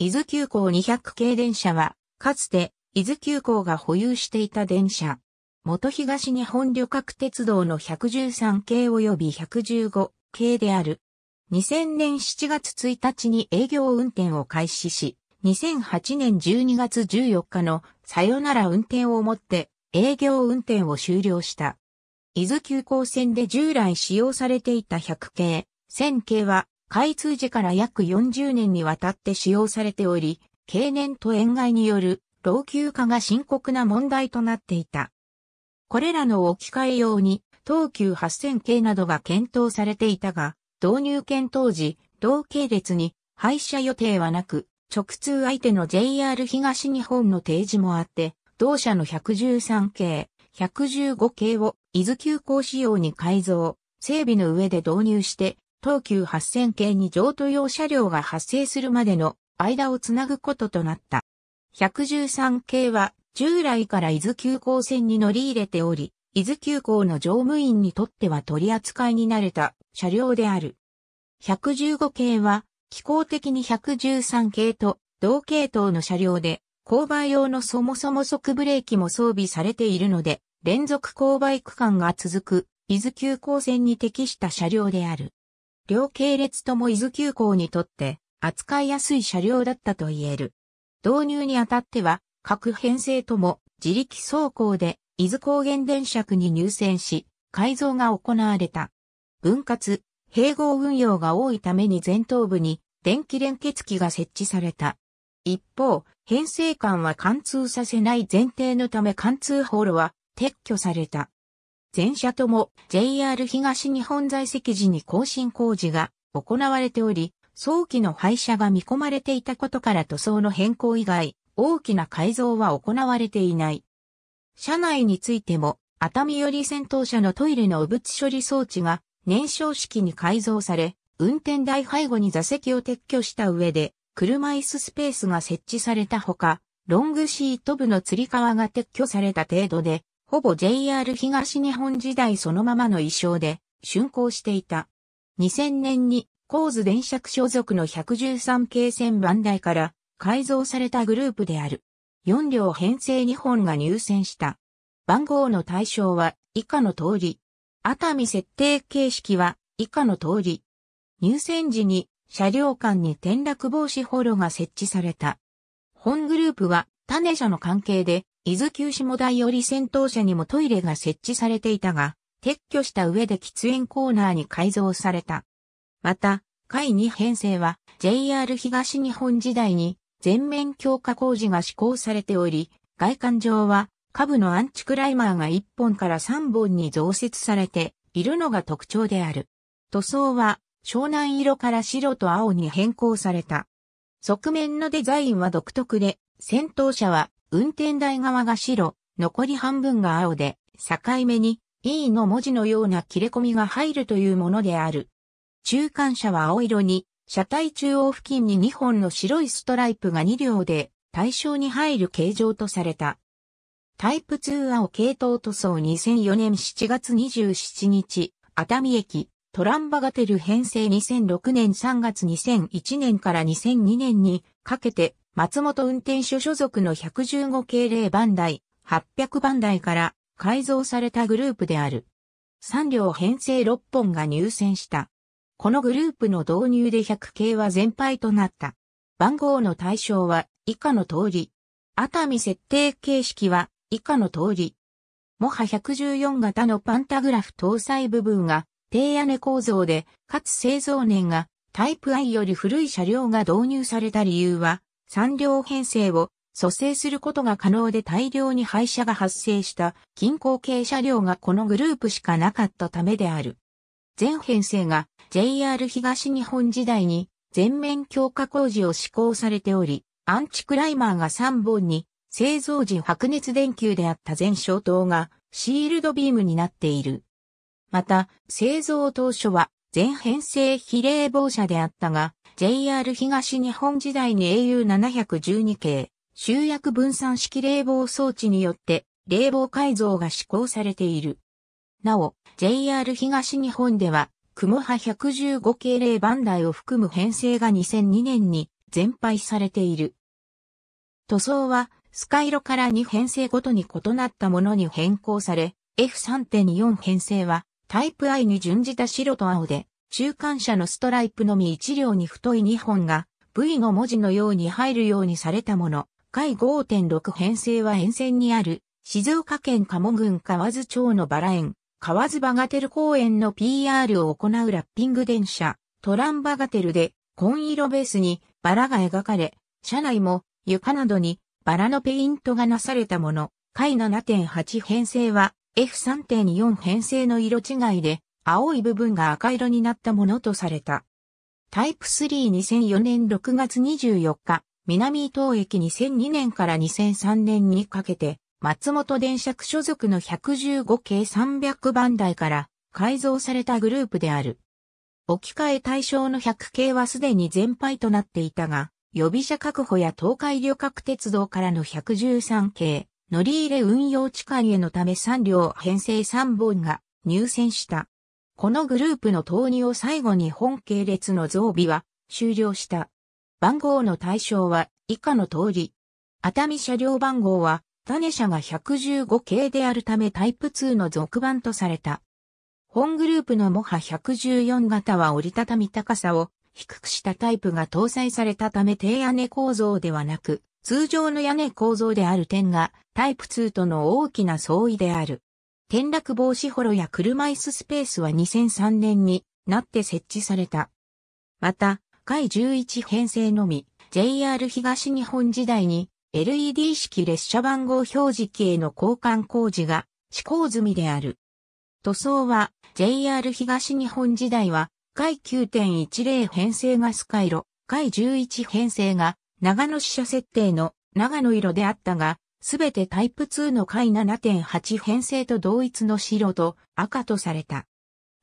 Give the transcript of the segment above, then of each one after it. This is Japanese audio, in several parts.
伊豆急行200系電車は、かつて伊豆急行が保有していた電車。元東日本旅客鉄道の113系及び115系である。2000年7月1日に営業運転を開始し、2008年12月14日のさよなら運転をもって営業運転を終了した。伊豆急行線で従来使用されていた100系、1000系は開通時から約40年にわたって使用されており、経年と塩害による老朽化が深刻な問題となっていた。これらの置き換え用に、東急8000系などが検討されていたが、導入検討時、同系列に廃車予定はなく、直通相手の JR 東日本の提示もあって、同社の113系、115系を伊豆急行仕様に改造、整備の上で導入して東急8000系に譲渡用車両が発生するまでの間をつなぐこととなった。113系は従来から伊豆急行線に乗り入れており、伊豆急行の乗務員にとっては取り扱いになれた車両である。115系は機構的に113系と同系統の車両で、勾配用のそもそも即ブレーキも装備されているので、連続勾配区間が続く伊豆急行線に適した車両である。両系列とも伊豆急行にとって扱いやすい車両だったと言える。導入にあたっては、各編成とも自力走行で伊豆高原電車区に入線し、改造が行われた。分割、併合運用が多いために前頭部に電気連結機が設置された。一方、編成間は貫通させない前提のため貫通ホールは撤去された。全社とも JR 東日本在籍時に更新工事が行われており、早期の廃車が見込まれていたことから塗装の変更以外、大きな改造は行われていない。車内についても、熱海より先頭車のトイレの汚物処理装置が燃焼式に改造され、運転台背後に座席を撤去した上で、車椅子スペースが設置されたほか、ロングシート部の吊り革が撤去された程度で、ほぼ JR 東日本時代そのままの衣装で、竣工していた。2000年に、高津電車所属の113系線番台から改造されたグループである。4両編成2本が入線した。番号の対象は以下の通り。熱海設定形式は以下の通り。入線時に車両間に転落防止ホロが設置された。本グループは種車の関係で伊豆急下台より戦闘車にもトイレが設置されていたが、撤去した上で喫煙コーナーに改造された。また、会2編成は JR 東日本時代に全面強化工事が施行されており、外観上は下部のアンチクライマーが1本から3本に増設されているのが特徴である。塗装は湘南色から白と青に変更された。側面のデザインは独特で、先頭車は運転台側が白、残り半分が青で、境目に E の文字のような切れ込みが入るというものである。中間車は青色に、車体中央付近に2本の白いストライプが2両で、対象に入る形状とされた。タイプ2青系統塗装2004年7月27日、熱海駅、トランバガテル編成2006年3月2001年から2002年にかけて松本運転手所属の115系0番台、800番台から改造されたグループである。3両編成6本が入選した。このグループの導入で100系は全廃となった。番号の対象は以下の通り。熱海設定形式は以下の通り。もは114型のパンタグラフ搭載部分が低屋根構造で、かつ製造年がタイプ I より古い車両が導入された理由は、3両編成を蘇生することが可能で大量に廃車が発生した近郊系車両がこのグループしかなかったためである。全編成が JR 東日本時代に全面強化工事を施行されており、アンチクライマーが3本に製造時白熱電球であった全消灯がシールドビームになっている。また、製造当初は全編成比例防車であったが、JR 東日本時代に AU712 系、集約分散式冷房装置によって冷房改造が施行されている。なお、JR 東日本では、雲波115系冷番台を含む編成が2002年に全廃されている。塗装は、スカイロから2編成ごとに異なったものに変更され、F3.4 編成は、タイプ I に準じた白と青で、中間車のストライプのみ1両に太い2本が V の文字のように入るようにされたもの。回5.6編成は沿線にある静岡県鴨郡河津町のバラ園、河津バガテル公園の PR を行うラッピング電車、トランバガテルで紺色ベースにバラが描かれ、車内も床などにバラのペイントがなされたもの。回7.8編成は F3.4 編成の色違いで青い部分が赤色になったものとされた。タイプ32004年6月24日、南伊東駅2002年から2003年にかけて、松本電車区所属の115系300番台から改造されたグループである。置き換え対象の100系はすでに全廃となっていたが、予備車確保や東海旅客鉄道からの113系、乗り入れ運用地下へのため3両編成3本が入選した。このグループの投入を最後に本系列の増備は終了した。番号の対象は以下の通り。熱海車両番号は種車が115系であるためタイプ2の続番とされた。本グループのモハ114型は折りたたみ高さを低くしたタイプが搭載されたため低屋根構造ではなく、通常の屋根構造である点がタイプ2との大きな相違である。転落防止ホロや車椅子スペースは2003年になって設置された。また、回11編成のみ、JR 東日本時代に LED 式列車番号表示器への交換工事が施行済みである。塗装は JR 東日本時代は回9.10編成がスカイロ、回11編成が長野支社設定の長野色であったが、すべてタイプ2の回7.8編成と同一の白と赤とされた。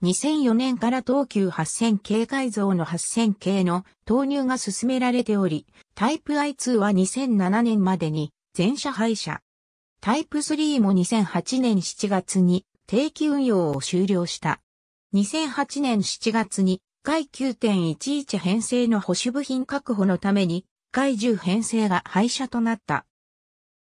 2004年から東急8000系改造の8000系の投入が進められており、タイプ I2 は2007年までに全車廃車。タイプ3も2008年7月に定期運用を終了した。2008年7月に回9.11編成の保守部品確保のために回10編成が廃車となった。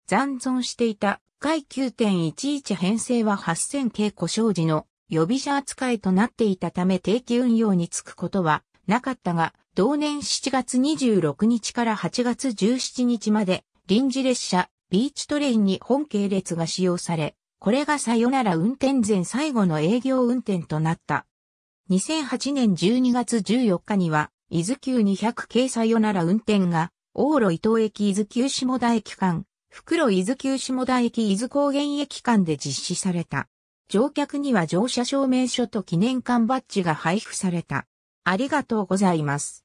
残存していた回9.11編成は8000系故障時の予備者扱いとなっていたため定期運用につくことはなかったが、同年7月26日から8月17日まで臨時列車ビーチトレインに本系列が使用され、これがさよなら運転前最後の営業運転となった。2008年12月14日には、伊豆急200系さよなら運転が、往路伊東駅伊豆急下田駅間、袋伊豆急下田駅伊豆高原駅間で実施された。乗客には乗車証明書と記念館バッジが配布された。ありがとうございます。